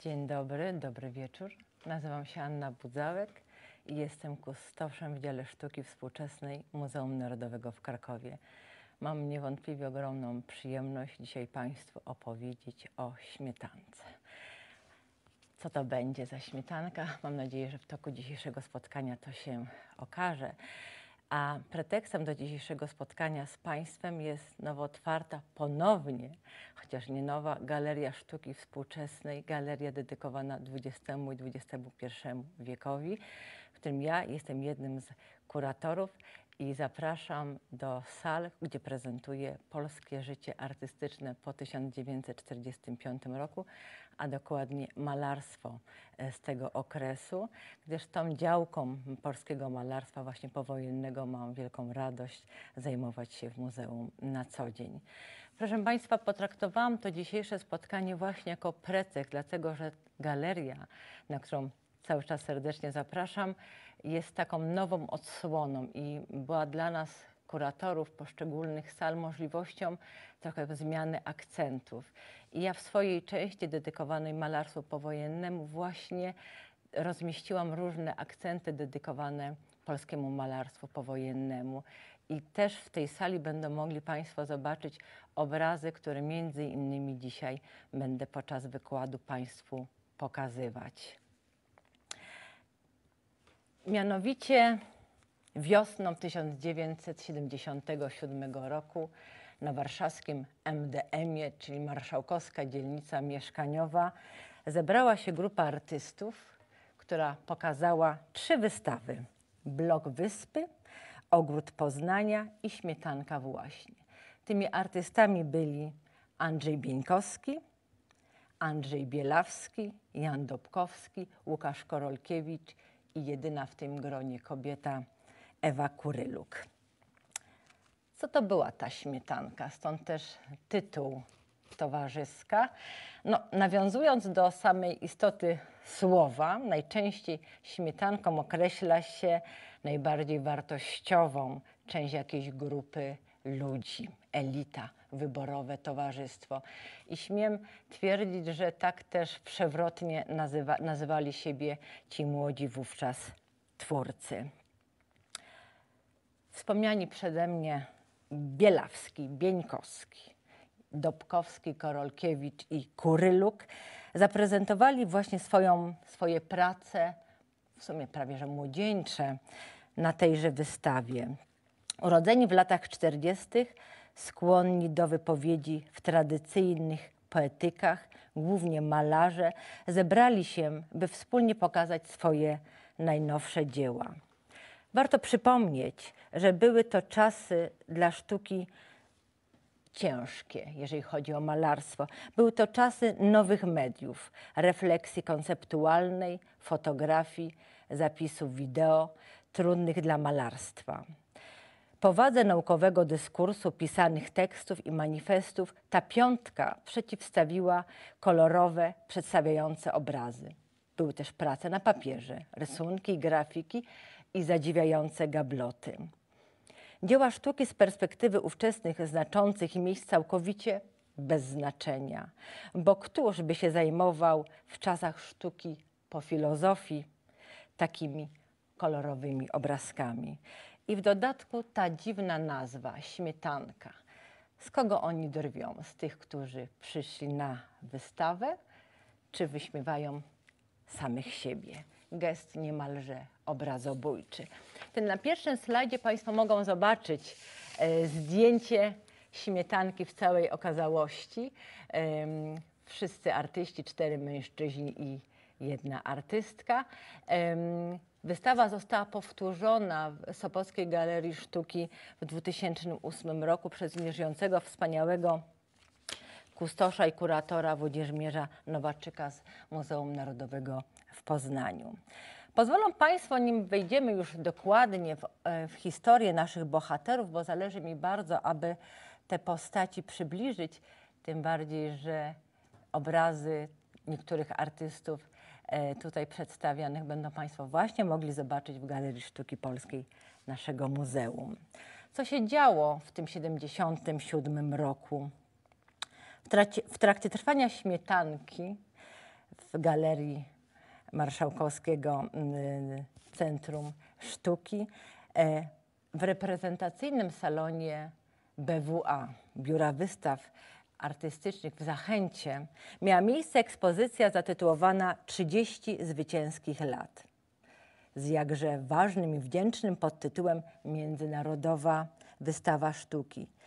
Dzień dobry, dobry wieczór. Nazywam się Anna Budzałek i jestem kustoszem w Dziale Sztuki Współczesnej Muzeum Narodowego w Krakowie. Mam niewątpliwie ogromną przyjemność dzisiaj Państwu opowiedzieć o śmietance. Co to będzie za śmietanka? Mam nadzieję, że w toku dzisiejszego spotkania to się okaże. A pretekstem do dzisiejszego spotkania z Państwem jest nowo otwarta ponownie, chociaż nie nowa, Galeria Sztuki Współczesnej, galeria dedykowana XX i XXI wiekowi, w którym ja jestem jednym z kuratorów i zapraszam do sal, gdzie prezentuję polskie życie artystyczne po 1945 roku, a dokładnie malarstwo e, z tego okresu, gdyż tą działką polskiego malarstwa właśnie powojennego mam wielką radość zajmować się w muzeum na co dzień. Proszę Państwa, potraktowałam to dzisiejsze spotkanie właśnie jako pretekst, dlatego że galeria, na którą cały czas serdecznie zapraszam, jest taką nową odsłoną i była dla nas kuratorów poszczególnych sal możliwością trochę zmiany akcentów. I ja w swojej części dedykowanej malarstwu powojennemu właśnie rozmieściłam różne akcenty dedykowane polskiemu malarstwu powojennemu. I też w tej sali będą mogli Państwo zobaczyć obrazy, które między innymi dzisiaj będę podczas wykładu Państwu pokazywać. Mianowicie wiosną 1977 roku na warszawskim MDM-ie, czyli Marszałkowska Dzielnica Mieszkaniowa, zebrała się grupa artystów, która pokazała trzy wystawy. Blok Wyspy, Ogród Poznania i Śmietanka właśnie. Tymi artystami byli Andrzej Bieńkowski, Andrzej Bielawski, Jan Dobkowski, Łukasz Korolkiewicz i jedyna w tym gronie kobieta Ewa Kuryluk co to była ta śmietanka, stąd też tytuł towarzyska. No, nawiązując do samej istoty słowa, najczęściej śmietanką określa się najbardziej wartościową część jakiejś grupy ludzi, elita, wyborowe towarzystwo. I śmiem twierdzić, że tak też przewrotnie nazywa, nazywali siebie ci młodzi wówczas twórcy. Wspomniani przede mnie Bielawski, Bieńkowski, Dobkowski, Korolkiewicz i Kuryluk zaprezentowali właśnie swoją, swoje prace, w sumie prawie że młodzieńcze, na tejże wystawie. Urodzeni w latach 40., skłonni do wypowiedzi w tradycyjnych poetykach, głównie malarze, zebrali się, by wspólnie pokazać swoje najnowsze dzieła. Warto przypomnieć, że były to czasy dla sztuki ciężkie, jeżeli chodzi o malarstwo. Były to czasy nowych mediów, refleksji konceptualnej, fotografii, zapisów wideo, trudnych dla malarstwa. Powadze naukowego dyskursu, pisanych tekstów i manifestów ta piątka przeciwstawiła kolorowe, przedstawiające obrazy. Były też prace na papierze, rysunki i grafiki i zadziwiające gabloty. Dzieła sztuki z perspektywy ówczesnych znaczących miejsc całkowicie bez znaczenia, bo któż by się zajmował w czasach sztuki po filozofii takimi kolorowymi obrazkami. I w dodatku ta dziwna nazwa śmietanka. Z kogo oni drwią? Z tych, którzy przyszli na wystawę, czy wyśmiewają samych siebie? Gest niemalże obrazobójczy. Ten na pierwszym slajdzie Państwo mogą zobaczyć e, zdjęcie śmietanki w całej okazałości. Wszyscy artyści, cztery mężczyźni i jedna artystka. Wystawa została powtórzona w Sopockiej Galerii Sztuki w 2008 roku przez mierzącego wspaniałego kustosza i kuratora Włodzimierza Nowaczyka z Muzeum Narodowego w Poznaniu. Pozwolą Państwo, nim wejdziemy już dokładnie w, e, w historię naszych bohaterów, bo zależy mi bardzo, aby te postaci przybliżyć, tym bardziej, że obrazy niektórych artystów e, tutaj przedstawianych będą Państwo właśnie mogli zobaczyć w Galerii Sztuki Polskiej naszego muzeum. Co się działo w tym 77 roku? W trakcie, w trakcie trwania śmietanki w Galerii Marszałkowskiego mm, y, Centrum Sztuki e, w reprezentacyjnym salonie BWA, Biura Wystaw Artystycznych w Zachęcie, miała miejsce ekspozycja zatytułowana 30 zwycięskich lat z jakże ważnym i wdzięcznym podtytułem Międzynarodowa Wystawa Sztuki –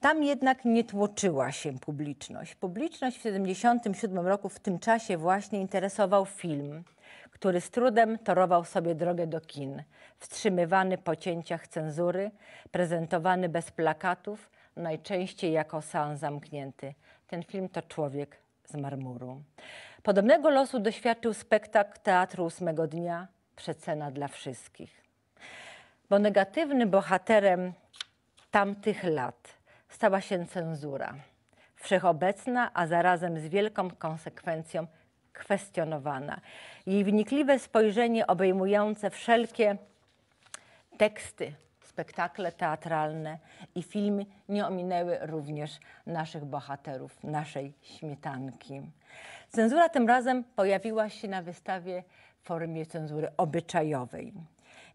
tam jednak nie tłoczyła się publiczność. Publiczność w 1977 roku w tym czasie właśnie interesował film, który z trudem torował sobie drogę do kin, wstrzymywany po cięciach cenzury, prezentowany bez plakatów, najczęściej jako salon zamknięty. Ten film to Człowiek z marmuru. Podobnego losu doświadczył spektakl Teatru Ósmego Dnia Przecena dla wszystkich. Bo negatywnym bohaterem tamtych lat – stała się cenzura. Wszechobecna, a zarazem z wielką konsekwencją kwestionowana. Jej wnikliwe spojrzenie obejmujące wszelkie teksty, spektakle teatralne i filmy nie ominęły również naszych bohaterów, naszej śmietanki. Cenzura tym razem pojawiła się na wystawie w formie cenzury obyczajowej.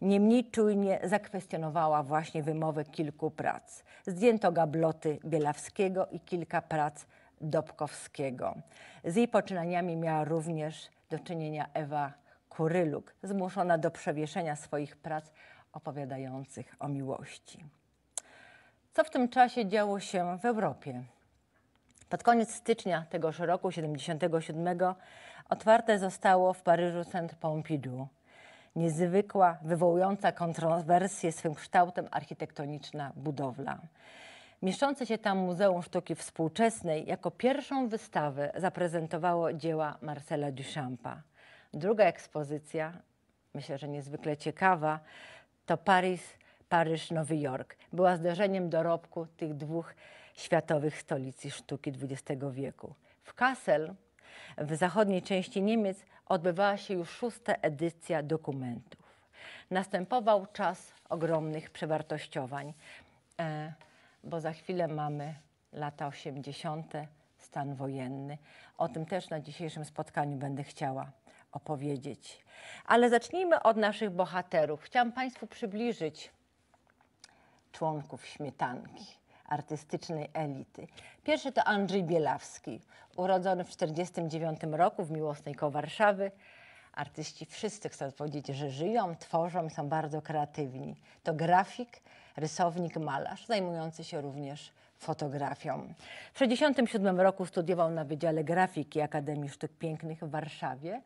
Niemniej czujnie zakwestionowała właśnie wymowę kilku prac. Zdjęto gabloty Bielawskiego i kilka prac Dobkowskiego. Z jej poczynaniami miała również do czynienia Ewa Kuryluk, zmuszona do przewieszenia swoich prac opowiadających o miłości. Co w tym czasie działo się w Europie? Pod koniec stycznia tegoż roku 1977 otwarte zostało w Paryżu Centre Pompidou niezwykła, wywołująca kontrowersję swym kształtem architektoniczna budowla. Mieszczące się tam Muzeum Sztuki Współczesnej jako pierwszą wystawę zaprezentowało dzieła Marcela Duchampa. Druga ekspozycja, myślę, że niezwykle ciekawa, to Paris, Paryż, Nowy Jork. Była zderzeniem dorobku tych dwóch światowych stolicy sztuki XX wieku. W Kassel w zachodniej części Niemiec odbywała się już szósta edycja dokumentów. Następował czas ogromnych przewartościowań, e, bo za chwilę mamy lata 80., stan wojenny. O tym też na dzisiejszym spotkaniu będę chciała opowiedzieć. Ale zacznijmy od naszych bohaterów. Chciałam Państwu przybliżyć członków śmietanki artystycznej elity. Pierwszy to Andrzej Bielawski, urodzony w 1949 roku w miłosnej koło Warszawy. Artyści wszyscy chcą powiedzieć, że żyją, tworzą są bardzo kreatywni. To grafik, rysownik, malarz, zajmujący się również fotografią. W 1967 roku studiował na Wydziale Grafiki Akademii Sztuk Pięknych w Warszawie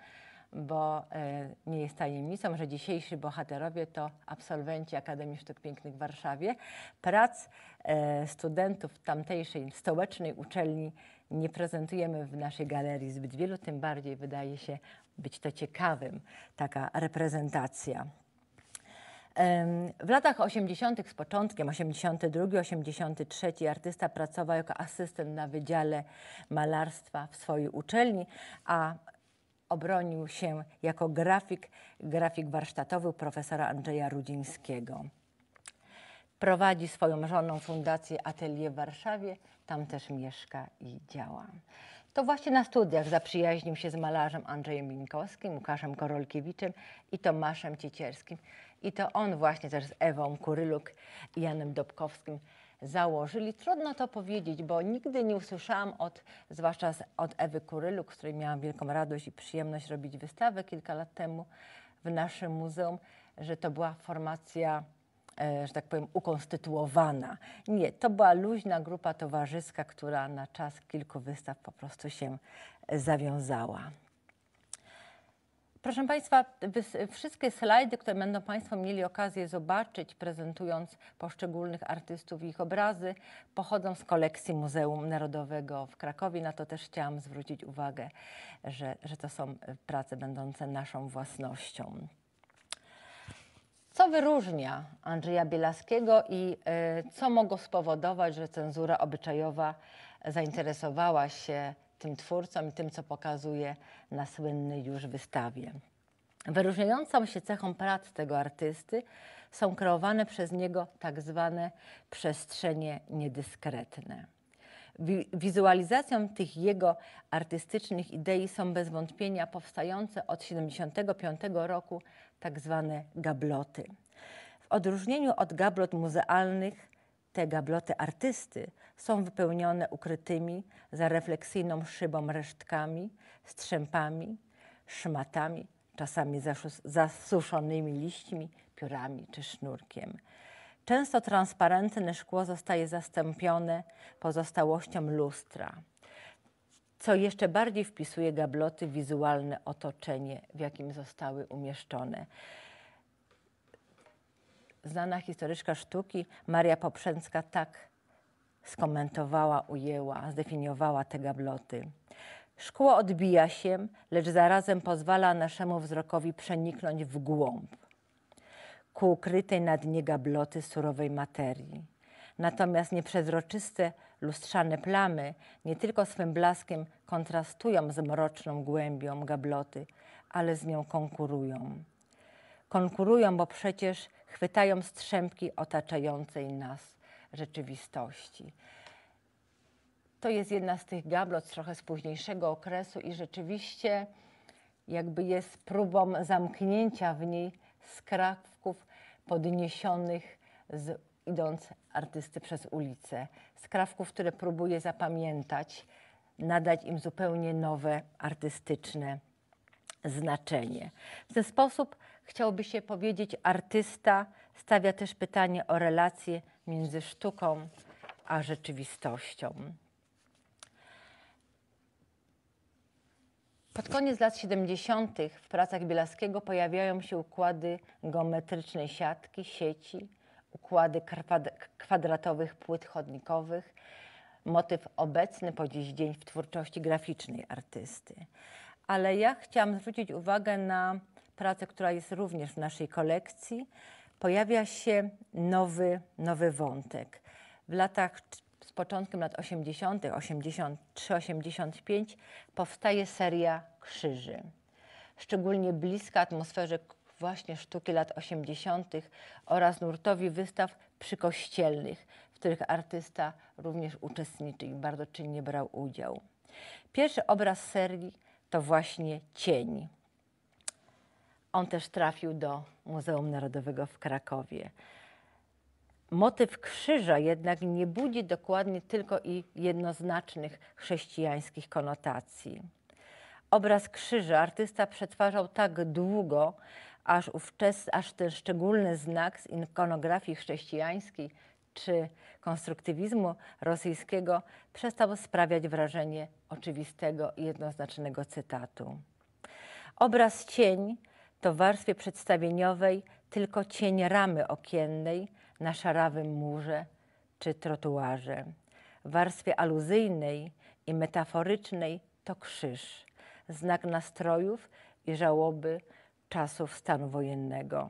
bo e, nie jest tajemnicą, że dzisiejsi bohaterowie to absolwenci Akademii Sztuk Pięknych w Warszawie, prac e, studentów tamtejszej stołecznej uczelni nie prezentujemy w naszej galerii zbyt wielu, tym bardziej wydaje się być to ciekawym, taka reprezentacja. W latach 80., z początkiem 82-83, artysta pracował jako asystent na Wydziale Malarstwa w swojej uczelni, a obronił się jako grafik, grafik warsztatowy profesora Andrzeja Rudzińskiego. Prowadzi swoją żoną fundację Atelier w Warszawie, tam też mieszka i działa. To właśnie na studiach zaprzyjaźnił się z malarzem Andrzejem Minkowskim, Łukaszem Korolkiewiczem i Tomaszem Ciecierskim. I to on właśnie też z Ewą Kuryluk i Janem Dobkowskim założyli. Trudno to powiedzieć, bo nigdy nie usłyszałam od, zwłaszcza od Ewy Kurylu, której miałam wielką radość i przyjemność robić wystawę kilka lat temu w naszym muzeum, że to była formacja e, że tak powiem, ukonstytuowana. Nie, to była luźna grupa towarzyska, która na czas kilku wystaw po prostu się zawiązała. Proszę Państwa, wszystkie slajdy, które będą Państwo mieli okazję zobaczyć, prezentując poszczególnych artystów i ich obrazy, pochodzą z kolekcji Muzeum Narodowego w Krakowie. Na to też chciałam zwrócić uwagę, że, że to są e, prace będące naszą własnością. Co wyróżnia Andrzeja Bielaskiego i e, co mogło spowodować, że cenzura obyczajowa zainteresowała się tym twórcom i tym, co pokazuje na słynnej już wystawie. Wyróżniającą się cechą prac tego artysty są kreowane przez niego tak zwane przestrzenie niedyskretne. Wizualizacją tych jego artystycznych idei są bez wątpienia powstające od 75 roku tak zwane gabloty. W odróżnieniu od gablot muzealnych te gabloty artysty są wypełnione ukrytymi za refleksyjną szybą resztkami, strzępami, szmatami, czasami zasuszonymi liśćmi, piórami czy sznurkiem. Często transparentne szkło zostaje zastąpione pozostałością lustra, co jeszcze bardziej wpisuje gabloty w wizualne otoczenie, w jakim zostały umieszczone znana historyczka sztuki Maria Poprzęcka tak skomentowała, ujęła, zdefiniowała te gabloty. Szkło odbija się, lecz zarazem pozwala naszemu wzrokowi przeniknąć w głąb, ku ukrytej na dnie gabloty surowej materii. Natomiast nieprzezroczyste, lustrzane plamy nie tylko swym blaskiem kontrastują z mroczną głębią gabloty, ale z nią konkurują konkurują, bo przecież chwytają strzępki otaczającej nas rzeczywistości. To jest jedna z tych gablot trochę z późniejszego okresu i rzeczywiście jakby jest próbą zamknięcia w niej skrawków podniesionych z, idąc artysty przez ulicę. Skrawków, które próbuje zapamiętać, nadać im zupełnie nowe artystyczne znaczenie. W ten sposób chciałoby się powiedzieć, artysta stawia też pytanie o relacje między sztuką a rzeczywistością. Pod koniec lat 70. w pracach Bielaskiego pojawiają się układy geometrycznej siatki, sieci, układy kwadratowych płyt chodnikowych, motyw obecny po dziś dzień w twórczości graficznej artysty. Ale ja chciałam zwrócić uwagę na praca, która jest również w naszej kolekcji, pojawia się nowy, nowy wątek. W latach z początkiem lat 80., 83-85 powstaje seria krzyży. Szczególnie bliska atmosferze właśnie sztuki lat 80. oraz nurtowi wystaw przykościelnych, w których artysta również uczestniczy i bardzo czynnie brał udział. Pierwszy obraz serii to właśnie cień. On też trafił do Muzeum Narodowego w Krakowie. Motyw krzyża jednak nie budzi dokładnie tylko i jednoznacznych chrześcijańskich konotacji. Obraz krzyża artysta przetwarzał tak długo, aż, ówczes, aż ten szczególny znak z ikonografii chrześcijańskiej czy konstruktywizmu rosyjskiego przestał sprawiać wrażenie oczywistego i jednoznacznego cytatu. Obraz cień to w warstwie przedstawieniowej tylko cień ramy okiennej na szarawym murze czy trotuarze. W warstwie aluzyjnej i metaforycznej to krzyż, znak nastrojów i żałoby czasów stanu wojennego.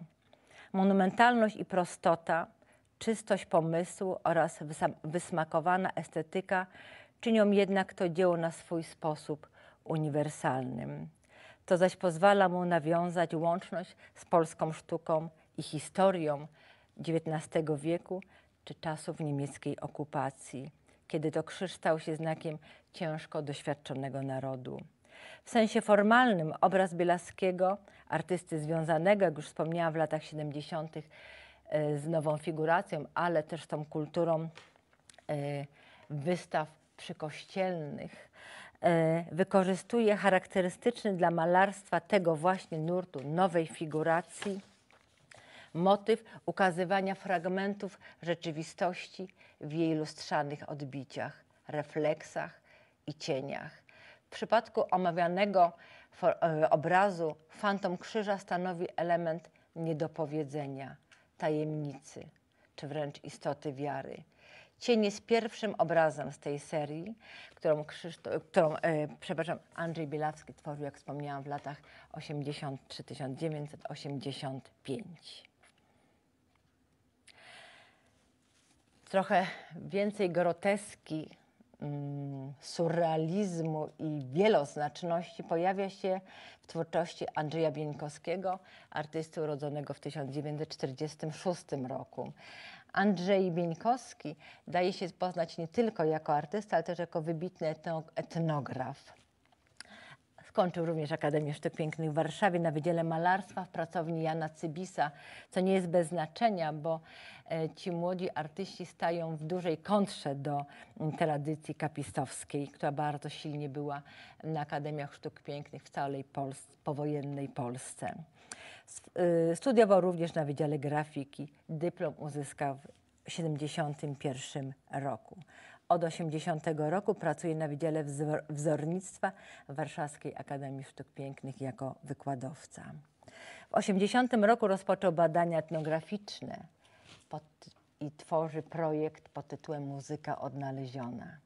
Monumentalność i prostota, czystość pomysłu oraz wysmakowana estetyka czynią jednak to dzieło na swój sposób uniwersalnym to zaś pozwala mu nawiązać łączność z polską sztuką i historią XIX wieku czy czasów niemieckiej okupacji, kiedy to krzyż stał się znakiem ciężko doświadczonego narodu. W sensie formalnym obraz Bielaskiego, artysty związanego, jak już wspomniałam, w latach 70. E, z nową figuracją, ale też tą kulturą e, wystaw przykościelnych, E, wykorzystuje charakterystyczny dla malarstwa tego właśnie nurtu nowej figuracji motyw ukazywania fragmentów rzeczywistości w jej lustrzanych odbiciach, refleksach i cieniach. W przypadku omawianego e, obrazu fantom krzyża stanowi element niedopowiedzenia, tajemnicy czy wręcz istoty wiary. Cień jest pierwszym obrazem z tej serii, którą, Krzyszto, którą e, przepraszam, Andrzej Bielawski tworzył, jak wspomniałam, w latach 83-1985. Trochę więcej groteski, mm, surrealizmu i wieloznaczności pojawia się w twórczości Andrzeja Bieńkowskiego, artysty urodzonego w 1946 roku. Andrzej Bieńkowski daje się poznać nie tylko jako artysta, ale też jako wybitny etnograf. Skończył również Akademię Sztuk Pięknych w Warszawie na Wydziale Malarstwa w pracowni Jana Cybisa, co nie jest bez znaczenia, bo e, ci młodzi artyści stają w dużej kontrze do tradycji kapistowskiej, która bardzo silnie była na Akademiach Sztuk Pięknych w całej Polsce, powojennej Polsce. Y, studiował również na Wydziale Grafiki. Dyplom uzyskał w 1971 roku. Od 80 roku pracuje na Wydziale Wzornictwa Warszawskiej Akademii Sztuk Pięknych jako wykładowca. W 80 roku rozpoczął badania etnograficzne pod, i tworzy projekt pod tytułem Muzyka odnaleziona.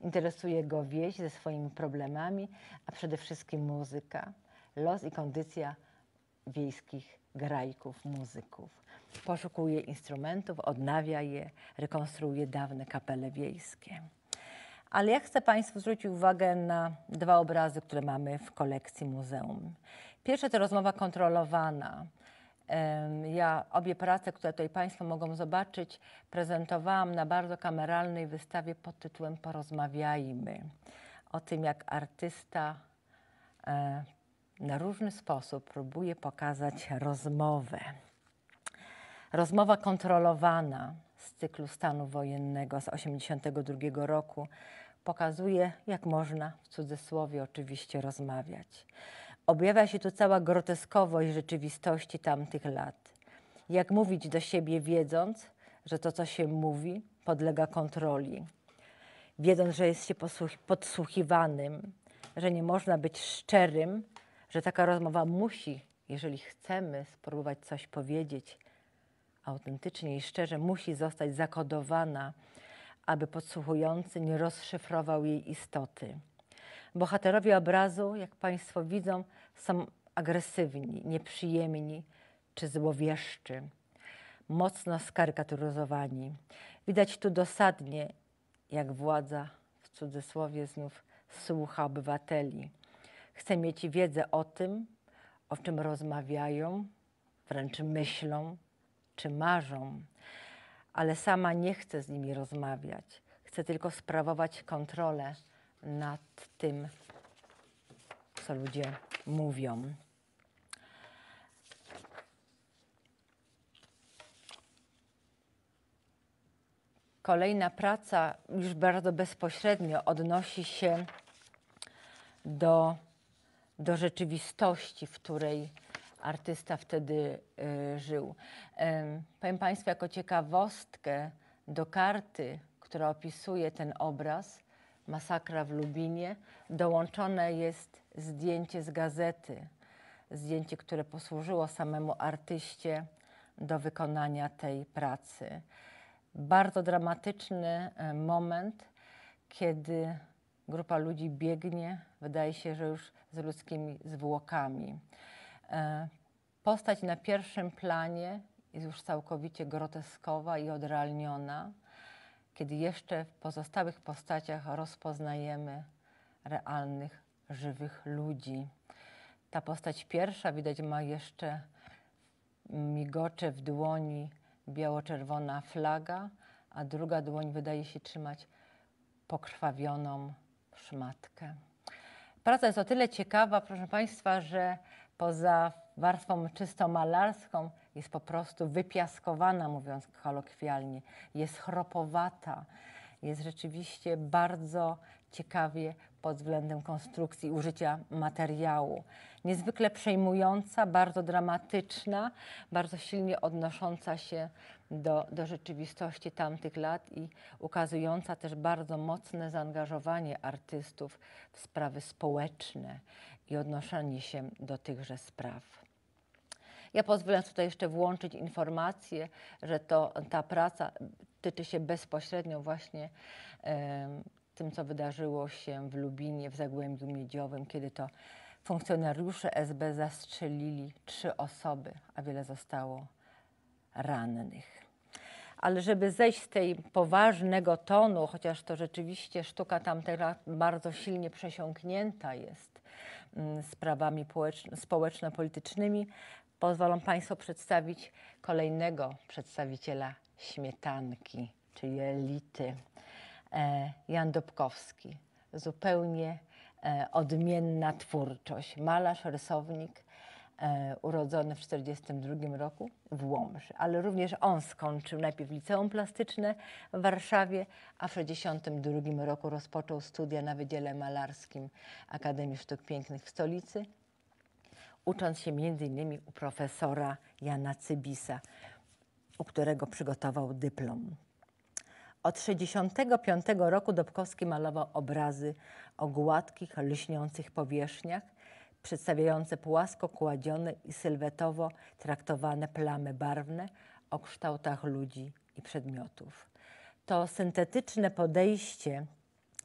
Interesuje go wieś ze swoimi problemami, a przede wszystkim muzyka, los i kondycja wiejskich grajków, muzyków. Poszukuje instrumentów, odnawia je, rekonstruuje dawne kapele wiejskie. Ale ja chcę Państwu zwrócić uwagę na dwa obrazy, które mamy w kolekcji muzeum. Pierwsze to rozmowa kontrolowana. Ja obie prace, które tutaj Państwo mogą zobaczyć, prezentowałam na bardzo kameralnej wystawie pod tytułem Porozmawiajmy o tym, jak artysta e, na różny sposób próbuje pokazać rozmowę. Rozmowa kontrolowana z cyklu stanu wojennego z 1982 roku pokazuje, jak można w cudzysłowie oczywiście rozmawiać. Objawia się tu cała groteskowość rzeczywistości tamtych lat. Jak mówić do siebie, wiedząc, że to, co się mówi, podlega kontroli, wiedząc, że jest się podsłuchiwanym, że nie można być szczerym że taka rozmowa musi, jeżeli chcemy spróbować coś powiedzieć autentycznie i szczerze, musi zostać zakodowana, aby podsłuchujący nie rozszyfrował jej istoty. Bohaterowie obrazu, jak Państwo widzą, są agresywni, nieprzyjemni czy złowieszczy, mocno skarykaturyzowani. Widać tu dosadnie, jak władza, w cudzysłowie znów, słucha obywateli. Chcę mieć wiedzę o tym, o czym rozmawiają, wręcz myślą czy marzą, ale sama nie chcę z nimi rozmawiać. Chcę tylko sprawować kontrolę nad tym, co ludzie mówią. Kolejna praca już bardzo bezpośrednio odnosi się do do rzeczywistości, w której artysta wtedy e, żył. powiem Państwu jako ciekawostkę do karty, która opisuje ten obraz, masakra w Lubinie, dołączone jest zdjęcie z gazety, zdjęcie, które posłużyło samemu artyście do wykonania tej pracy. Bardzo dramatyczny e, moment, kiedy grupa ludzi biegnie wydaje się, że już z ludzkimi zwłokami. E, postać na pierwszym planie jest już całkowicie groteskowa i odrealniona, kiedy jeszcze w pozostałych postaciach rozpoznajemy realnych, żywych ludzi. Ta postać pierwsza, widać, ma jeszcze migocze w dłoni biało-czerwona flaga, a druga dłoń wydaje się trzymać pokrwawioną szmatkę praca jest o tyle ciekawa, proszę Państwa, że poza warstwą czysto malarską jest po prostu wypiaskowana, mówiąc kolokwialnie, jest chropowata, jest rzeczywiście bardzo ciekawie pod względem konstrukcji użycia materiału. Niezwykle przejmująca, bardzo dramatyczna, bardzo silnie odnosząca się do, do rzeczywistości tamtych lat i ukazująca też bardzo mocne zaangażowanie artystów w sprawy społeczne i odnoszenie się do tychże spraw. Ja pozwolę tutaj jeszcze włączyć informację, że to, ta praca tyczy się bezpośrednio właśnie e, tym, co wydarzyło się w Lubinie, w Zagłębiu Miedziowym, kiedy to funkcjonariusze SB zastrzelili trzy osoby, a wiele zostało rannych. Ale żeby zejść z tej poważnego tonu, chociaż to rzeczywiście sztuka tam teraz bardzo silnie przesiąknięta jest mm, sprawami społeczno-politycznymi, pozwolą Państwo przedstawić kolejnego przedstawiciela śmietanki, czyli elity, e, Jan Dobkowski. Zupełnie e, odmienna twórczość. Malarz, rysownik, E, urodzony w 1942 roku w Łomży, ale również on skończył najpierw liceum plastyczne w Warszawie, a w 1962 roku rozpoczął studia na Wydziale Malarskim Akademii Sztuk Pięknych w stolicy, ucząc się m.in. u profesora Jana Cybisa, u którego przygotował dyplom. Od 1965 roku Dobkowski malował obrazy o gładkich, lśniących powierzchniach, przedstawiające płasko kładzione i sylwetowo traktowane plamy barwne o kształtach ludzi i przedmiotów. To syntetyczne podejście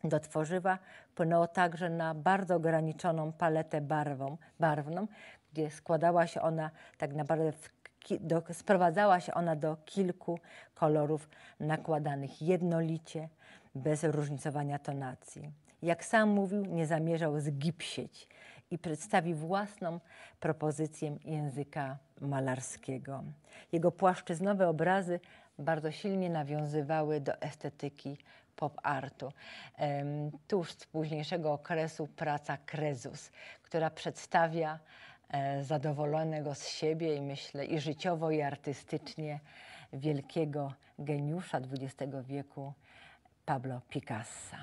do tworzywa wpłynęło także na bardzo ograniczoną paletę barwą, barwną, gdzie składała się ona tak naprawdę w do, sprowadzała się ona do kilku kolorów nakładanych jednolicie, bez różnicowania tonacji. Jak sam mówił, nie zamierzał zgipsieć i przedstawi własną propozycję języka malarskiego. Jego płaszczyznowe obrazy bardzo silnie nawiązywały do estetyki pop artu. Tuż z późniejszego okresu praca Krezus, która przedstawia e, zadowolonego z siebie i myślę i życiowo i artystycznie wielkiego geniusza XX wieku Pablo Picassa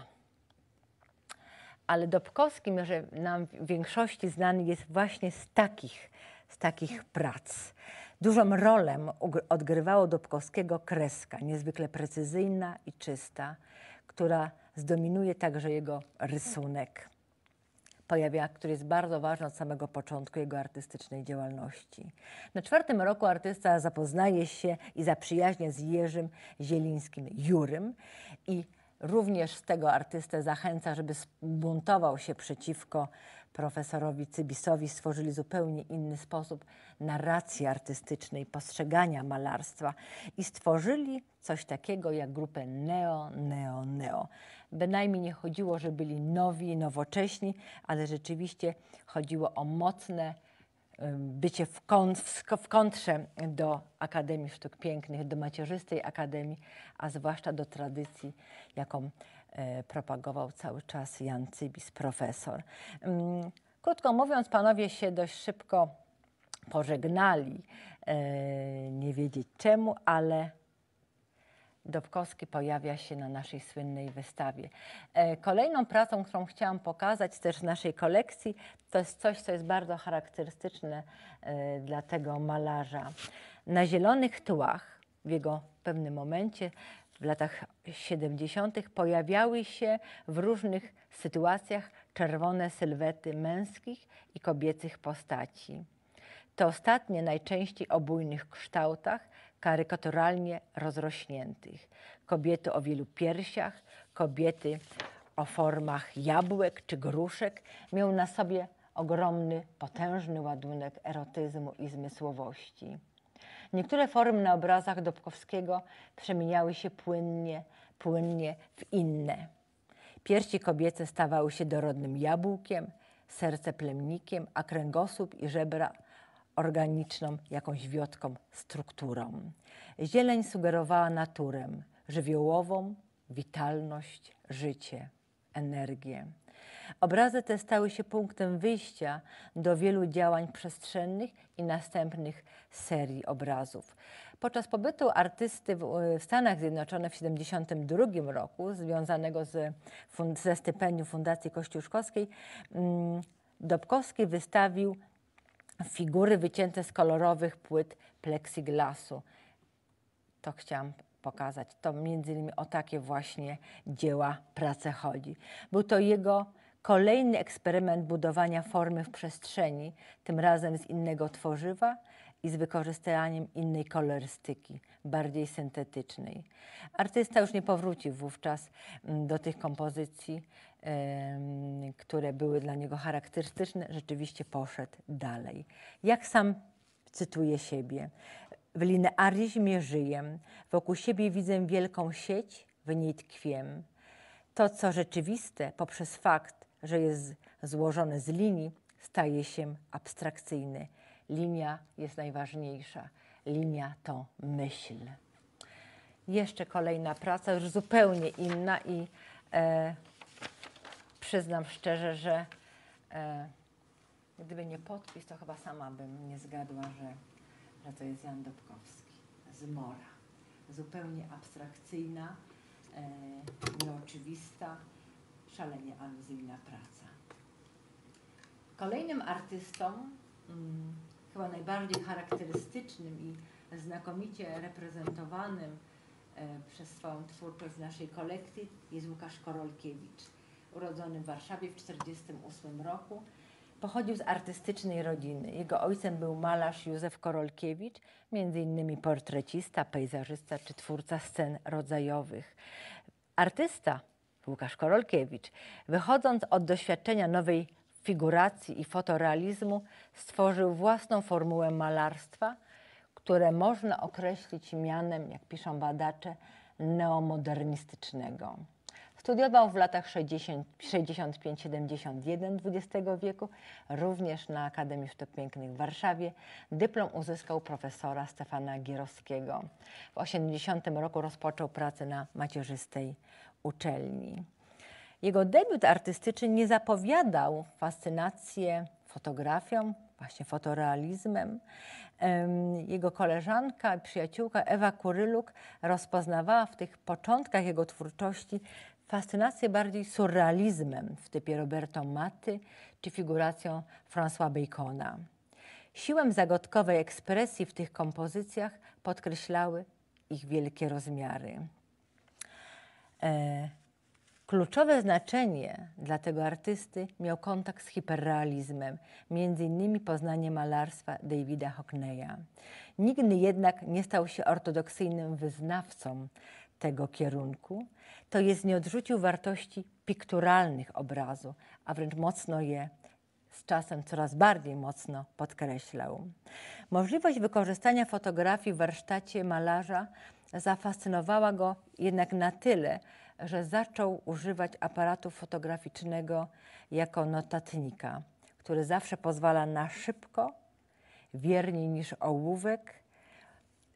ale Dobkowski może nam w większości znany jest właśnie z takich, z takich prac. Dużą rolę odgrywało Dobkowskiego kreska, niezwykle precyzyjna i czysta, która zdominuje także jego rysunek, pojawia, który jest bardzo ważny od samego początku jego artystycznej działalności. Na czwartym roku artysta zapoznaje się i zaprzyjaźnia z Jerzym Zielińskim Jurym i również z tego artystę zachęca, żeby zbuntował się przeciwko profesorowi Cybisowi, stworzyli zupełnie inny sposób narracji artystycznej, postrzegania malarstwa i stworzyli coś takiego jak grupę neo, neo, neo. Bynajmniej nie chodziło, że byli nowi, nowocześni, ale rzeczywiście chodziło o mocne, bycie w, kont, w kontrze do Akademii Sztuk Pięknych, do macierzystej Akademii, a zwłaszcza do tradycji, jaką e, propagował cały czas Jan Cybis, profesor. Mm, krótko mówiąc, panowie się dość szybko pożegnali, e, nie wiedzieć czemu, ale Dobkowski pojawia się na naszej słynnej wystawie. E, kolejną pracą, którą chciałam pokazać też z naszej kolekcji, to jest coś, co jest bardzo charakterystyczne e, dla tego malarza. Na zielonych tłach w jego pewnym momencie w latach 70. pojawiały się w różnych sytuacjach czerwone sylwety męskich i kobiecych postaci. Te ostatnie najczęściej o bujnych kształtach, karykaturalnie rozrośniętych. Kobiety o wielu piersiach, kobiety o formach jabłek czy gruszek, miał na sobie ogromny, potężny ładunek erotyzmu i zmysłowości. Niektóre formy na obrazach Dobkowskiego przemieniały się płynnie, płynnie w inne. Piersi kobiece stawały się dorodnym jabłkiem, serce plemnikiem, a kręgosłup i żebra organiczną, jakąś wiotką strukturą. Zieleń sugerowała naturę żywiołową, witalność, życie, energię. Obrazy te stały się punktem wyjścia do wielu działań przestrzennych i następnych serii obrazów. Podczas pobytu artysty w Stanach Zjednoczonych w 1972 roku, związanego z, ze stypendium Fundacji Kościuszkowskiej, mm, Dobkowski wystawił figury wycięte z kolorowych płyt plexiglasu. To chciałam pokazać. To między innymi o takie właśnie dzieła prace chodzi. Był to jego kolejny eksperyment budowania formy w przestrzeni, tym razem z innego tworzywa i z wykorzystaniem innej kolorystyki, bardziej syntetycznej. Artysta już nie powrócił wówczas mm, do tych kompozycji które były dla niego charakterystyczne, rzeczywiście poszedł dalej. Jak sam cytuję siebie, w linearizmie żyję, wokół siebie widzę wielką sieć, w niej tkwię. To, co rzeczywiste, poprzez fakt, że jest złożone z linii, staje się abstrakcyjne. Linia jest najważniejsza. Linia to myśl. Jeszcze kolejna praca, już zupełnie inna i e, przyznam szczerze, że e, gdyby nie podpis, to chyba sama bym nie zgadła, że, że to jest Jan Dobkowski. Zmora. Zupełnie abstrakcyjna, e, nieoczywista, szalenie aluzyjna praca. Kolejnym artystą, mm, chyba najbardziej charakterystycznym i znakomicie reprezentowanym e, przez swoją twórczość w naszej kolekcji jest Łukasz Korolkiewicz urodzony w Warszawie w 1948 roku. Pochodził z artystycznej rodziny. Jego ojcem był malarz Józef Korolkiewicz, między innymi portrecista, pejzażysta czy twórca scen rodzajowych. Artysta Łukasz Korolkiewicz, wychodząc od doświadczenia nowej figuracji i fotorealizmu, stworzył własną formułę malarstwa, które można określić mianem, jak piszą badacze, neomodernistycznego. Studiował w latach 65-71 XX wieku, również na Akademii Sztuk Pięknych w Warszawie. Dyplom uzyskał profesora Stefana Gierowskiego. W 80 roku rozpoczął pracę na macierzystej uczelni. Jego debiut artystyczny nie zapowiadał fascynację fotografią, właśnie fotorealizmem. Jego koleżanka, przyjaciółka Ewa Kuryluk rozpoznawała w tych początkach jego twórczości fascynację bardziej surrealizmem w typie Roberto Maty czy figuracją François Bacona. Siłę zagadkowej ekspresji w tych kompozycjach podkreślały ich wielkie rozmiary. E Kluczowe znaczenie dla tego artysty miał kontakt z hiperrealizmem, między innymi poznanie malarstwa Davida Hockneya. Nigdy jednak nie stał się ortodoksyjnym wyznawcą tego kierunku, to jest nie odrzucił wartości pikturalnych obrazu, a wręcz mocno je z czasem coraz bardziej mocno podkreślał. Możliwość wykorzystania fotografii w warsztacie malarza zafascynowała go jednak na tyle, że zaczął używać aparatu fotograficznego jako notatnika, który zawsze pozwala na szybko, wierniej niż ołówek,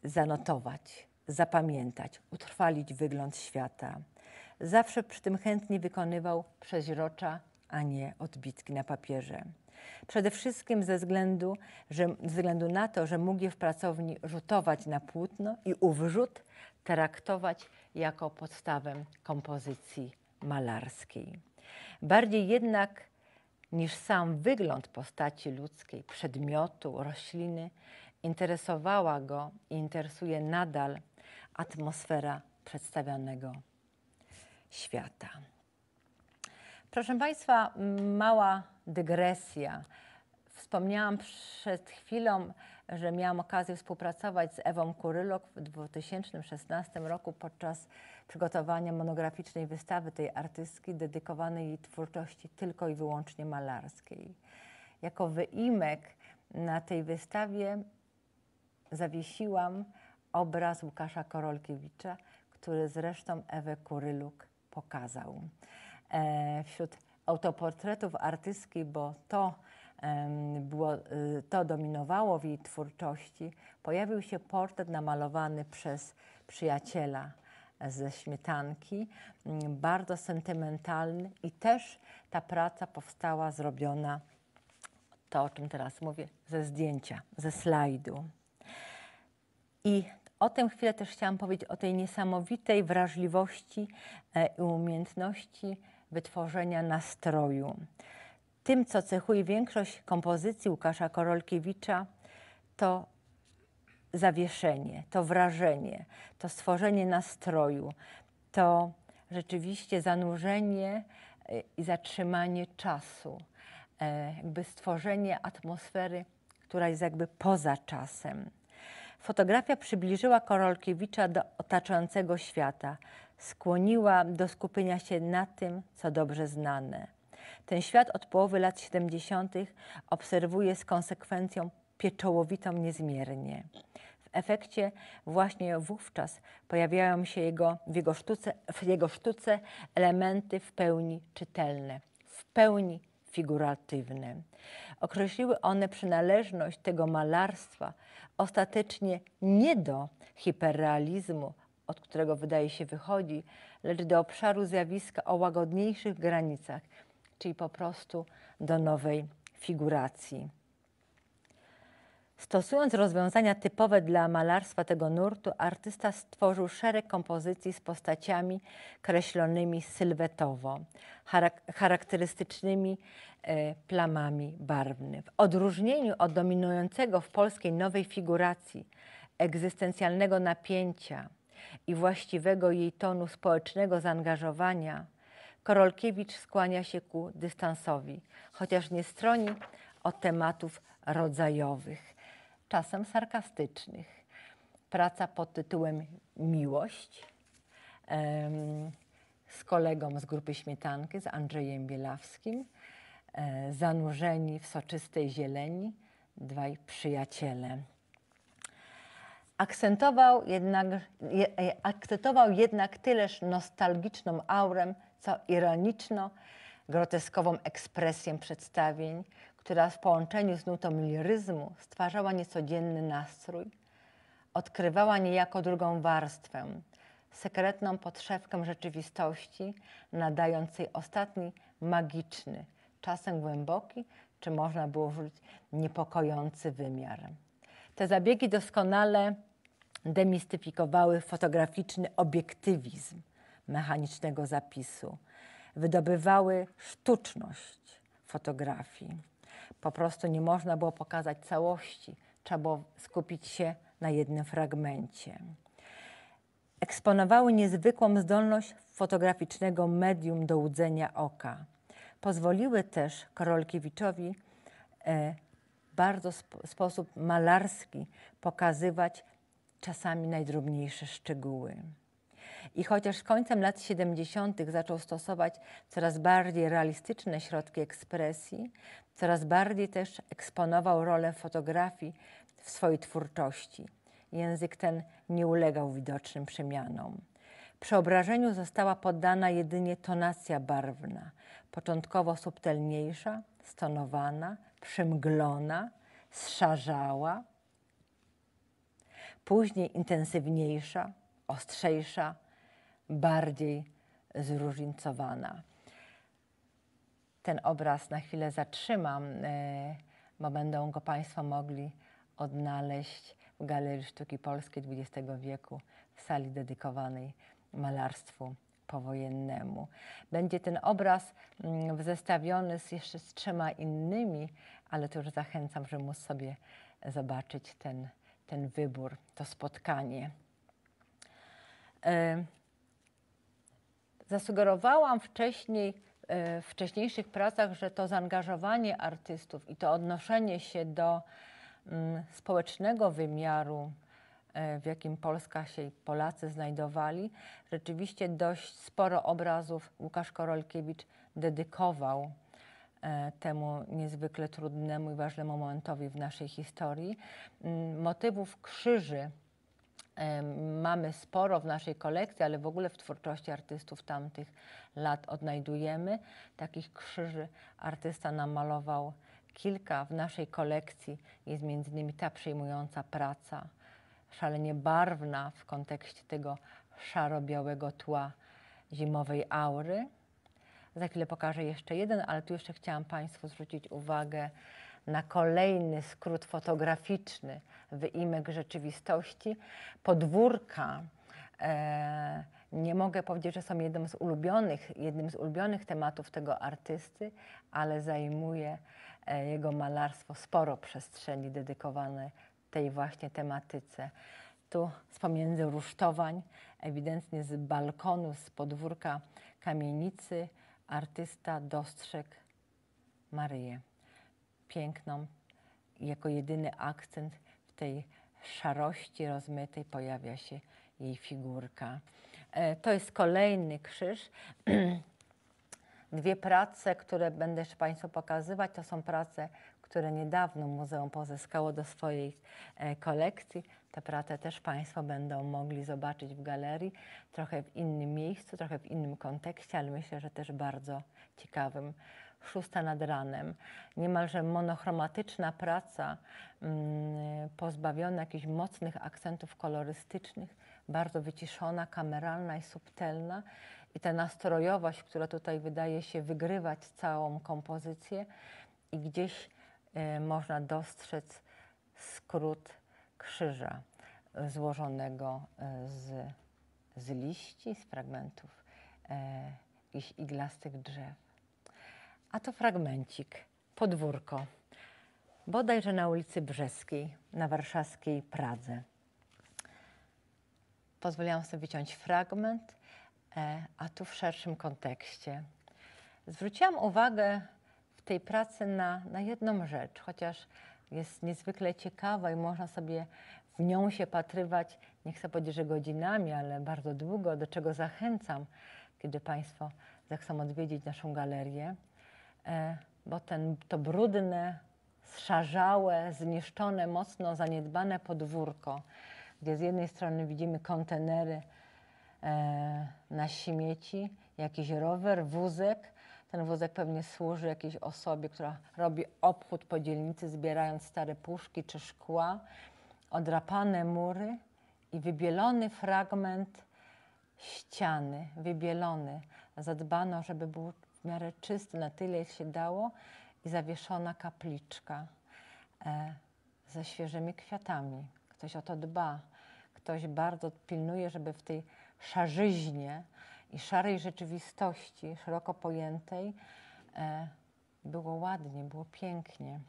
zanotować, zapamiętać, utrwalić wygląd świata. Zawsze przy tym chętnie wykonywał przeźrocza, a nie odbitki na papierze. Przede wszystkim ze względu, że, ze względu na to, że mógł je w pracowni rzutować na płótno i ów rzut traktować jako podstawę kompozycji malarskiej. Bardziej jednak niż sam wygląd postaci ludzkiej, przedmiotu, rośliny, interesowała go i interesuje nadal atmosfera przedstawionego świata. Proszę Państwa, mała dygresja. Wspomniałam przed chwilą, że miałam okazję współpracować z Ewą Kurylok w 2016 roku podczas przygotowania monograficznej wystawy tej artystki dedykowanej jej twórczości tylko i wyłącznie malarskiej. Jako wyimek na tej wystawie zawiesiłam obraz Łukasza Korolkiewicza, który zresztą Ewę Kuryluk pokazał. E, wśród autoportretów artystki, bo to było, e, to dominowało w jej twórczości, pojawił się portret namalowany przez przyjaciela ze śmietanki, bardzo sentymentalny i też ta praca powstała zrobiona, to o czym teraz mówię, ze zdjęcia, ze slajdu. I o tym chwilę też chciałam powiedzieć, o tej niesamowitej wrażliwości e, i umiejętności wytworzenia nastroju. Tym, co cechuje większość kompozycji Łukasza Korolkiewicza, to zawieszenie, to wrażenie, to stworzenie nastroju, to rzeczywiście zanurzenie e, i zatrzymanie czasu, e, jakby stworzenie atmosfery, która jest jakby poza czasem. Fotografia przybliżyła Korolkiewicza do otaczającego świata, skłoniła do skupienia się na tym, co dobrze znane. Ten świat od połowy lat 70. obserwuje z konsekwencją pieczołowitą niezmiernie. W efekcie właśnie wówczas pojawiają się jego, w, jego sztuce, w jego sztuce elementy w pełni czytelne, w pełni figuratywne. Określiły one przynależność tego malarstwa ostatecznie nie do hiperrealizmu, od którego wydaje się wychodzi, lecz do obszaru zjawiska o łagodniejszych granicach, czyli po prostu do nowej figuracji. Stosując rozwiązania typowe dla malarstwa tego nurtu, artysta stworzył szereg kompozycji z postaciami kreślonymi sylwetowo, charakterystycznymi e, plamami barwnymi, W odróżnieniu od dominującego w polskiej nowej figuracji egzystencjalnego napięcia i właściwego jej tonu społecznego zaangażowania, Korolkiewicz skłania się ku dystansowi, chociaż nie stroni od tematów rodzajowych czasem sarkastycznych. Praca pod tytułem Miłość z kolegą z grupy Śmietanki, z Andrzejem Bielawskim, e, zanurzeni w soczystej zieleni, dwaj przyjaciele. Akcentował jednak, e, akcentował jednak tyleż nostalgiczną aurę, co ironiczno, groteskową ekspresję przedstawień, która w połączeniu z nutą liryzmu stwarzała niecodzienny nastrój, odkrywała niejako drugą warstwę, sekretną podszewkę rzeczywistości, nadając jej ostatni magiczny, czasem głęboki, czy można było wrzucić niepokojący wymiar. Te zabiegi doskonale demistyfikowały fotograficzny obiektywizm mechanicznego zapisu, wydobywały sztuczność fotografii po prostu nie można było pokazać całości. Trzeba było skupić się na jednym fragmencie. Eksponowały niezwykłą zdolność fotograficznego medium do łudzenia oka. Pozwoliły też Korolkiewiczowi e, bardzo sp sposób malarski pokazywać czasami najdrobniejsze szczegóły. I chociaż z końcem lat 70. zaczął stosować coraz bardziej realistyczne środki ekspresji, coraz bardziej też eksponował rolę fotografii w swojej twórczości. Język ten nie ulegał widocznym przemianom. Przeobrażeniu została poddana jedynie tonacja barwna, początkowo subtelniejsza, stonowana, przymglona, zszarzała, później intensywniejsza, ostrzejsza, bardziej zróżnicowana. Ten obraz na chwilę zatrzymam, e, bo będą go Państwo mogli odnaleźć w Galerii Sztuki Polskiej XX wieku w sali dedykowanej malarstwu powojennemu. Będzie ten obraz mm, zestawiony z jeszcze z trzema innymi, ale to już zachęcam, żeby móc sobie zobaczyć ten, ten wybór, to spotkanie. E, Zasugerowałam wcześniej, e, w wcześniejszych pracach, że to zaangażowanie artystów i to odnoszenie się do mm, społecznego wymiaru, e, w jakim Polska się i Polacy znajdowali, rzeczywiście dość sporo obrazów Łukasz Korolkiewicz dedykował e, temu niezwykle trudnemu i ważnemu momentowi w naszej historii. Motywów krzyży mamy sporo w naszej kolekcji, ale w ogóle w twórczości artystów tamtych lat odnajdujemy. Takich krzyży artysta namalował kilka. W naszej kolekcji jest między innymi ta przyjmująca praca, szalenie barwna w kontekście tego szaro-białego tła zimowej aury. Za chwilę pokażę jeszcze jeden, ale tu jeszcze chciałam Państwu zwrócić uwagę na kolejny skrót fotograficzny wyimek rzeczywistości. Podwórka. E, nie mogę powiedzieć, że są jednym z ulubionych, jednym z ulubionych tematów tego artysty, ale zajmuje e, jego malarstwo sporo przestrzeni dedykowane tej właśnie tematyce. Tu z pomiędzy rusztowań, ewidentnie z balkonu, z podwórka kamienicy, artysta dostrzegł Maryję piękną. Jako jedyny akcent w tej szarości rozmytej pojawia się jej figurka. E, to jest kolejny krzyż. Dwie prace, które będę jeszcze Państwu pokazywać, to są prace, które niedawno muzeum pozyskało do swojej e, kolekcji. Te prace też Państwo będą mogli zobaczyć w galerii, trochę w innym miejscu, trochę w innym kontekście, ale myślę, że też bardzo ciekawym szósta nad ranem. Niemalże monochromatyczna praca, mm, pozbawiona jakichś mocnych akcentów kolorystycznych, bardzo wyciszona, kameralna i subtelna. I ta nastrojowość, która tutaj wydaje się wygrywać całą kompozycję i gdzieś e, można dostrzec skrót krzyża złożonego e, z, z liści, z fragmentów e, jakichś iglastych drzew. A to fragmencik, podwórko, bodajże na ulicy Brzeskiej, na warszawskiej Pradze. Pozwoliłam sobie wyciąć fragment, e, a tu w szerszym kontekście. Zwróciłam uwagę w tej pracy na, na jedną rzecz, chociaż jest niezwykle ciekawa i można sobie w nią się patrywać, nie chcę powiedzieć, że godzinami, ale bardzo długo, do czego zachęcam, kiedy Państwo zechcą odwiedzić naszą galerię. E, bo ten, to brudne, szarzałe, zniszczone, mocno zaniedbane podwórko, gdzie z jednej strony widzimy kontenery e, na śmieci, jakiś rower, wózek, ten wózek pewnie służy jakiejś osobie, która robi obchód po dzielnicy, zbierając stare puszki czy szkła, odrapane mury i wybielony fragment ściany, wybielony. Zadbano, żeby był w miarę czysty, na tyle się dało i zawieszona kapliczka e, ze świeżymi kwiatami. Ktoś o to dba, ktoś bardzo pilnuje, żeby w tej szarzyźnie i szarej rzeczywistości, szeroko pojętej, e, było ładnie, było pięknie,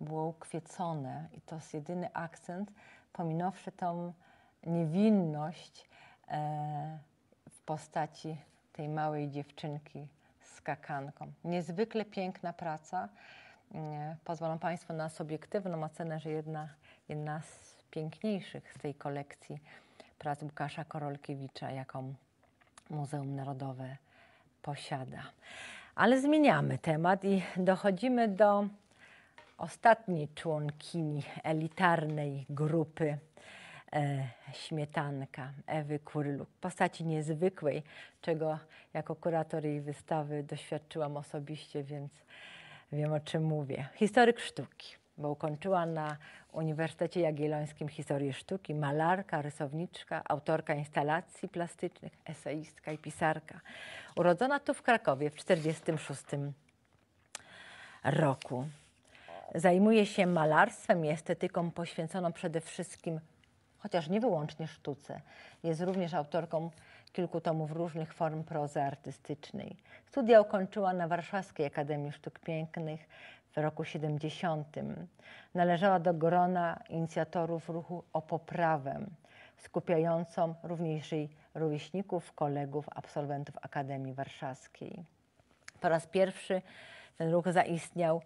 było ukwiecone i to jest jedyny akcent, pominąwszy tą niewinność e, w postaci tej małej dziewczynki skakanką. Niezwykle piękna praca. Pozwolą Państwo na subiektywną ocenę, że jedna, jedna z piękniejszych z tej kolekcji prac Łukasza Korolkiewicza, jaką Muzeum Narodowe posiada. Ale zmieniamy temat i dochodzimy do ostatniej członkini elitarnej grupy e, Śmietanka Ewy Kurluk, postaci niezwykłej, czego jako kurator jej wystawy doświadczyłam osobiście, więc wiem o czym mówię. Historyk sztuki, bo ukończyła na Uniwersytecie Jagiellońskim historię sztuki, malarka, rysowniczka, autorka instalacji plastycznych, eseistka i pisarka. Urodzona tu w Krakowie w 1946 roku. Zajmuje się malarstwem i estetyką poświęconą przede wszystkim chociaż nie wyłącznie sztuce. Jest również autorką kilku tomów różnych form prozy artystycznej. Studia ukończyła na Warszawskiej Akademii Sztuk Pięknych w roku 70. Należała do grona inicjatorów ruchu o poprawę, skupiającą również jej rówieśników, kolegów, absolwentów Akademii Warszawskiej. Po raz pierwszy ten ruch zaistniał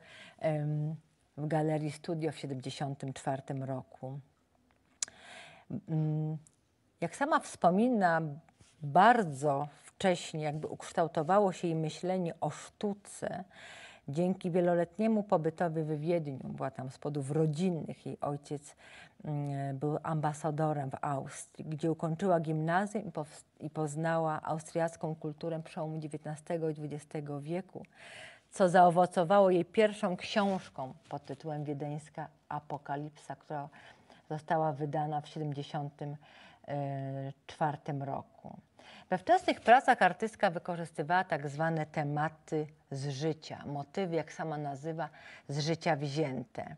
w Galerii Studio w 1974 roku. Mm, jak sama wspomina, bardzo wcześnie jakby ukształtowało się jej myślenie o sztuce dzięki wieloletniemu pobytowi w Wiedniu, była tam z powodów rodzinnych, jej ojciec mm, był ambasadorem w Austrii, gdzie ukończyła gimnazjum i, poznała austriacką kulturę przełomu XIX i XX wieku, co zaowocowało jej pierwszą książką pod tytułem Wiedeńska Apokalipsa, która została wydana w 1974 e, roku. We wczesnych pracach artystka wykorzystywała tak zwane tematy z życia, motywy, jak sama nazywa, z życia wzięte.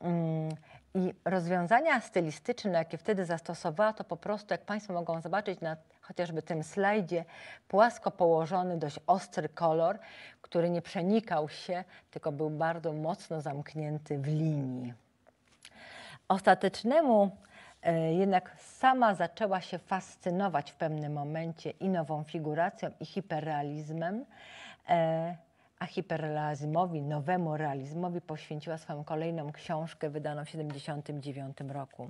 Mm, I rozwiązania stylistyczne, jakie wtedy zastosowała, to po prostu, jak Państwo mogą zobaczyć na chociażby tym slajdzie, płasko położony, dość ostry kolor, który nie przenikał się, tylko był bardzo mocno zamknięty w linii ostatecznemu e, jednak sama zaczęła się fascynować w pewnym momencie i nową figuracją, i hiperrealizmem, e, a hiperrealizmowi, nowemu realizmowi poświęciła swoją kolejną książkę wydaną w 1979 roku.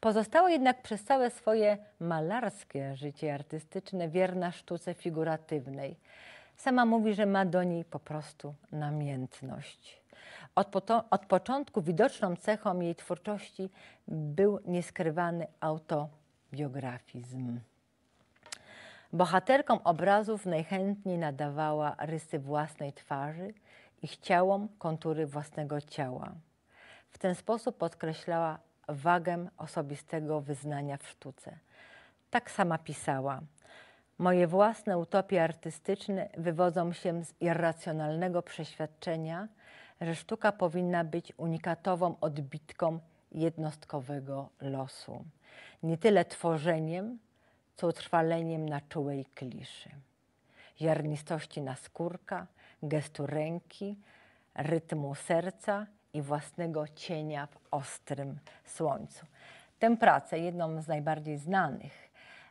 Pozostała jednak przez całe swoje malarskie życie artystyczne wierna sztuce figuratywnej. Sama mówi, że ma do niej po prostu namiętność. Od, poto- od początku widoczną cechą jej twórczości był nieskrywany autobiografizm. Bohaterkom obrazów najchętniej nadawała rysy własnej twarzy, ich ciałom kontury własnego ciała. W ten sposób podkreślała wagę osobistego wyznania w sztuce. Tak sama pisała. Moje własne utopie artystyczne wywodzą się z irracjonalnego przeświadczenia, że sztuka powinna być unikatową odbitką jednostkowego losu. Nie tyle tworzeniem, co utrwaleniem na czułej kliszy. na naskórka, gestu ręki, rytmu serca i własnego cienia w ostrym słońcu. Tę pracę, jedną z najbardziej znanych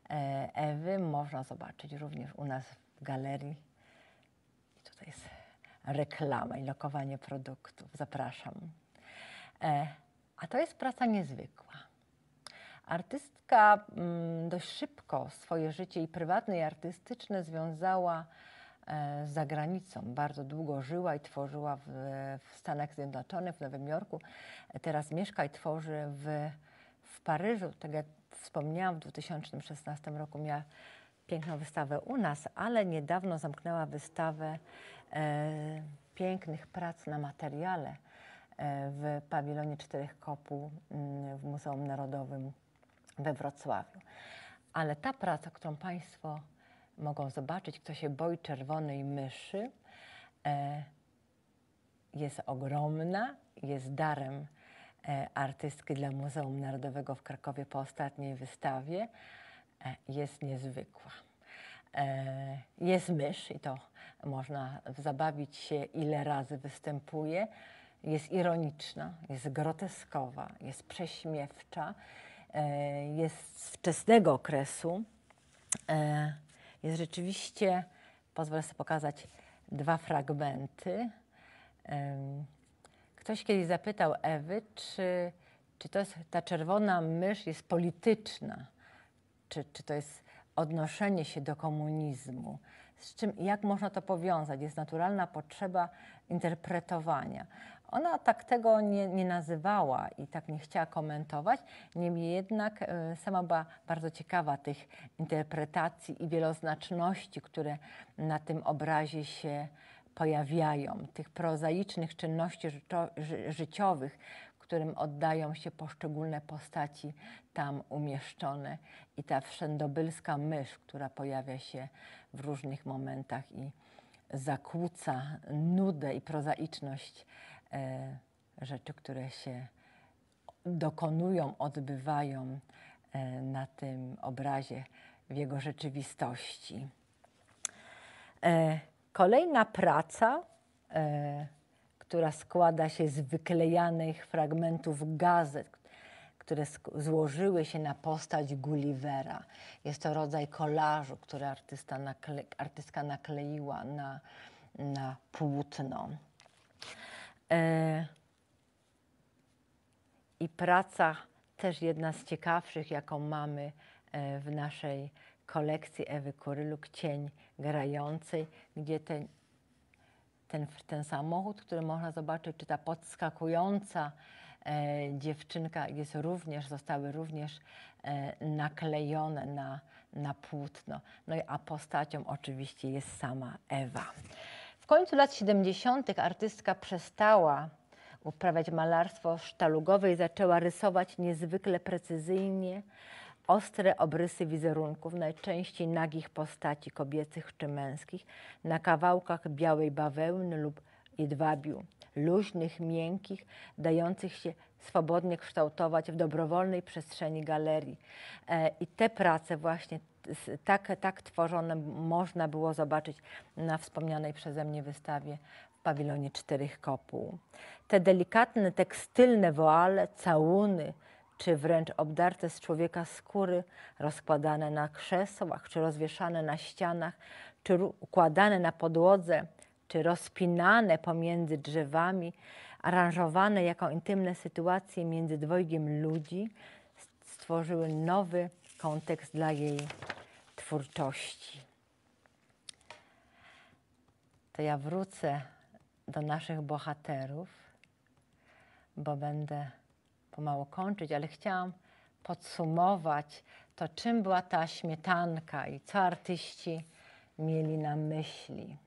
e, Ewy, można zobaczyć również u nas w galerii. I tutaj jest Reklamę, i lokowanie produktów. Zapraszam. E, a to jest praca niezwykła. Artystka mm, dość szybko swoje życie i prywatne, i artystyczne związała e, z zagranicą. Bardzo długo żyła i tworzyła w, w Stanach Zjednoczonych, w Nowym Jorku. E, teraz mieszka i tworzy w, w Paryżu. Tak jak wspomniałam, w 2016 roku miała piękną wystawę u nas, ale niedawno zamknęła wystawę E, pięknych prac na materiale e, w pawilonie Czterech kopu mm, w Muzeum Narodowym we Wrocławiu. Ale ta praca, którą Państwo mogą zobaczyć, kto się boi czerwonej myszy, e, jest ogromna, jest darem artystki dla Muzeum Narodowego w Krakowie po ostatniej wystawie, jest niezwykła. E, jest mysz i to można zabawić się ile razy występuje. Jest ironiczna, jest groteskowa, jest prześmiewcza, e, jest z wczesnego okresu. E, jest rzeczywiście, pozwolę sobie pokazać dwa fragmenty. Ktoś kiedyś zapytał Ewy, czy, czy to jest, ta czerwona mysz jest polityczna, czy, czy to jest odnoszenie się do komunizmu. Z czym, jak można to powiązać? Jest naturalna potrzeba interpretowania. Ona tak tego nie, nie nazywała i tak nie chciała komentować, niemniej jednak e, sama była bardzo ciekawa tych interpretacji i wieloznaczności, które na tym obrazie się pojawiają, tych prozaicznych czynności życiowych, którym oddają się poszczególne postaci tam umieszczone i ta wszędobylska mysz, która pojawia się w różnych momentach i zakłóca nudę i prozaiczność e, rzeczy, które się dokonują, odbywają e, na tym obrazie w jego rzeczywistości. E, kolejna praca e, która składa się z wyklejanych fragmentów gazet, które złożyły się na postać Gullivera. Jest to rodzaj kolażu, który artysta nakle artystka nakleiła na, na płótno. E I praca też jedna z ciekawszych, jaką mamy e, w naszej kolekcji Ewy Kuryluk, Cień grającej, gdzie ten ten, ten samochód, który można zobaczyć, czy ta podskakująca e, dziewczynka jest również, zostały również e, naklejone na, na płótno. No i a postacią oczywiście jest sama Ewa. W końcu lat 70. artystka przestała uprawiać malarstwo sztalugowe i zaczęła rysować niezwykle precyzyjnie, ostre obrysy wizerunków, najczęściej nagich postaci kobiecych czy męskich, na kawałkach białej bawełny lub jedwabiu, luźnych, miękkich, dających się swobodnie kształtować w dobrowolnej przestrzeni galerii. E, I te prace właśnie tak, tak tworzone można było zobaczyć na wspomnianej przeze mnie wystawie w pawilonie Czterech Kopuł. Te delikatne, tekstylne woale, całuny, czy wręcz obdarte z człowieka skóry, rozkładane na krzesłach, czy rozwieszane na ścianach, czy układane na podłodze, czy rozpinane pomiędzy drzewami, aranżowane jako intymne sytuacje między dwojgiem ludzi, stworzyły nowy kontekst dla jej twórczości. To ja wrócę do naszych bohaterów, bo będę pomału kończyć, ale chciałam podsumować to, czym była ta śmietanka i co artyści mieli na myśli.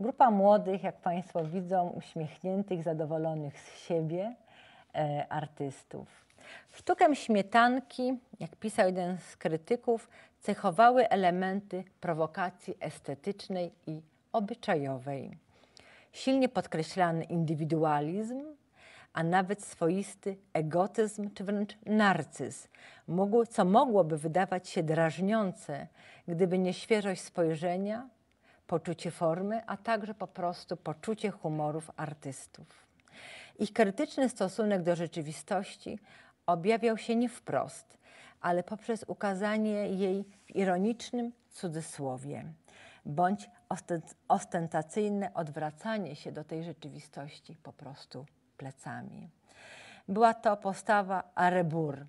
Grupa młodych, jak Państwo widzą, uśmiechniętych, zadowolonych z siebie e, artystów. Sztukę śmietanki, jak pisał jeden z krytyków, cechowały elementy prowokacji estetycznej i obyczajowej. Silnie podkreślany indywidualizm, a nawet swoisty egotyzm czy wręcz narcyz, co mogłoby wydawać się drażniące, gdyby nie świeżość spojrzenia, poczucie formy, a także po prostu poczucie humorów artystów. Ich krytyczny stosunek do rzeczywistości objawiał się nie wprost, ale poprzez ukazanie jej w ironicznym cudzysłowie bądź ostentacyjne odwracanie się do tej rzeczywistości po prostu plecami. Była to postawa arebur,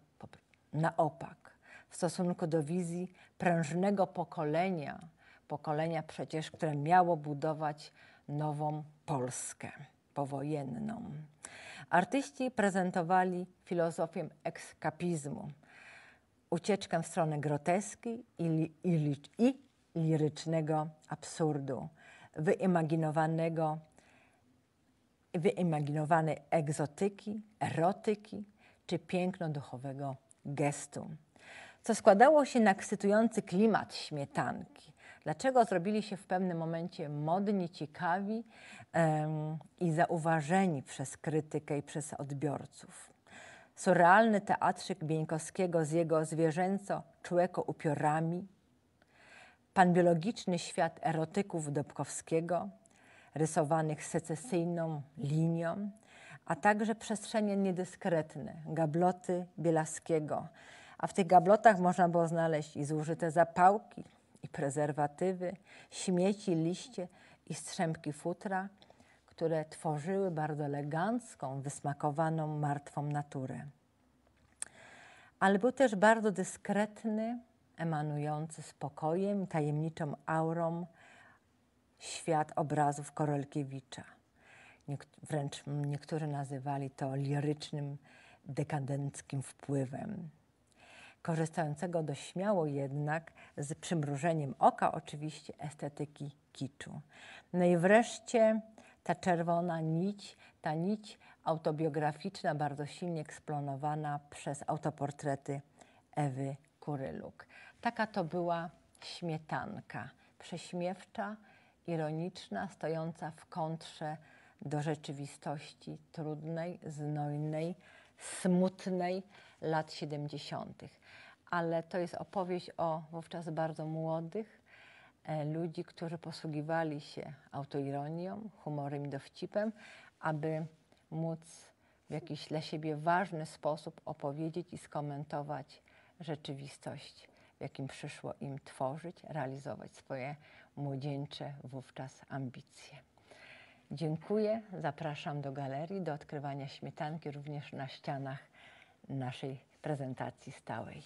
na opak, w stosunku do wizji prężnego pokolenia, pokolenia przecież, które miało budować nową Polskę powojenną. Artyści prezentowali filozofię ekskapizmu, ucieczkę w stronę groteski i, i, i lirycznego absurdu, wyimaginowanego wyimaginowanej egzotyki, erotyki czy piękno duchowego gestu, co składało się na ekscytujący klimat śmietanki. Dlaczego zrobili się w pewnym momencie modni, ciekawi um, i zauważeni przez krytykę i przez odbiorców? Surrealny teatrzyk Bieńkowskiego z jego zwierzęco człeko upiorami, pan biologiczny świat erotyków Dobkowskiego – rysowanych secesyjną linią, a także przestrzenie niedyskretne, gabloty Bielaskiego. A w tych gablotach można było znaleźć i zużyte zapałki, i prezerwatywy, śmieci, liście i strzępki futra, które tworzyły bardzo elegancką, wysmakowaną, martwą naturę. Ale był też bardzo dyskretny, emanujący spokojem, tajemniczą aurą świat obrazów Korolkiewicza. wręcz niektórzy nazywali to lirycznym, dekadenckim wpływem. Korzystającego dość śmiało jednak, z przymrużeniem oka oczywiście, estetyki kiczu. No i wreszcie ta czerwona nić, ta nić autobiograficzna, bardzo silnie eksplonowana przez autoportrety Ewy Kuryluk. Taka to była śmietanka, prześmiewcza, ironiczna, stojąca w kontrze do rzeczywistości trudnej, znojnej, smutnej lat 70. Ale to jest opowieść o wówczas bardzo młodych e, ludzi, którzy posługiwali się autoironią, humorem i dowcipem, aby móc w jakiś dla siebie ważny sposób opowiedzieć i skomentować rzeczywistość, w jakim przyszło im tworzyć, realizować swoje młodzieńcze wówczas ambicje. Dziękuję, zapraszam do galerii, do odkrywania śmietanki również na ścianach naszej prezentacji stałej.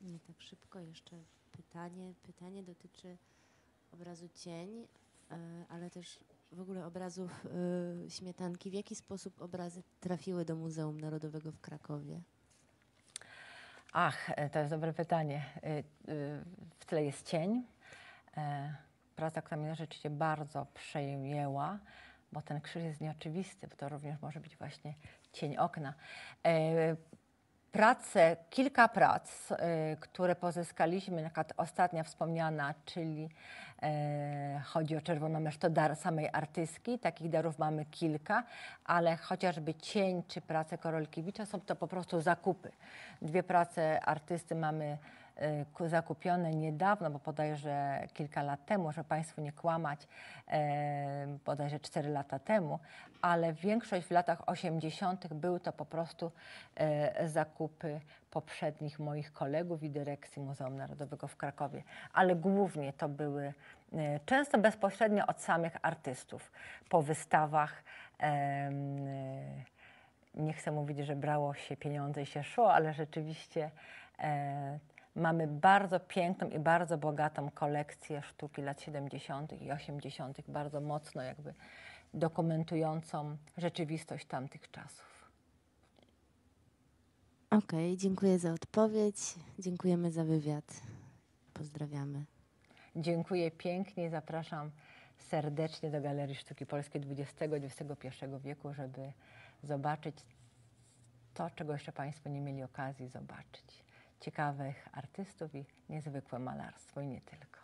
Nie tak szybko, jeszcze pytanie. Pytanie dotyczy obrazu cień, e, ale też w ogóle obrazów e, śmietanki. W jaki sposób obrazy trafiły do Muzeum Narodowego w Krakowie? Ach, e, to jest dobre pytanie. E, e, w tle jest cień. Praca, która mnie rzeczywiście bardzo przejęła, bo ten krzyż jest nieoczywisty, bo to również może być właśnie cień okna prace, kilka prac, e, które pozyskaliśmy, na przykład ostatnia wspomniana, czyli e, chodzi o czerwoną mysz, to dar samej artystki. Takich darów mamy kilka, ale chociażby cień czy prace Korolkiewicza są to po prostu zakupy. Dwie prace artysty mamy Y, zakupione niedawno, bo bodajże kilka lat temu, żeby Państwu nie kłamać, y, bodajże 4 lata temu, ale większość w latach 80. były to po prostu y, zakupy poprzednich moich kolegów i dyrekcji Muzeum Narodowego w Krakowie, ale głównie to były często bezpośrednio od samych artystów po wystawach nie chcę mówić, że brało się pieniądze i się szło, ale rzeczywiście e, mamy bardzo piękną i bardzo bogatą kolekcję sztuki lat 70. i 80., bardzo mocno jakby dokumentującą rzeczywistość tamtych czasów. Okej, okay, dziękuję za odpowiedź. Dziękujemy za wywiad. Pozdrawiamy. Dziękuję pięknie. Zapraszam serdecznie do Galerii Sztuki Polskiej XX-XXI wieku, żeby zobaczyć to, czego jeszcze Państwo nie mieli okazji zobaczyć ciekawych artystów i niezwykłe malarstwo i nie tylko.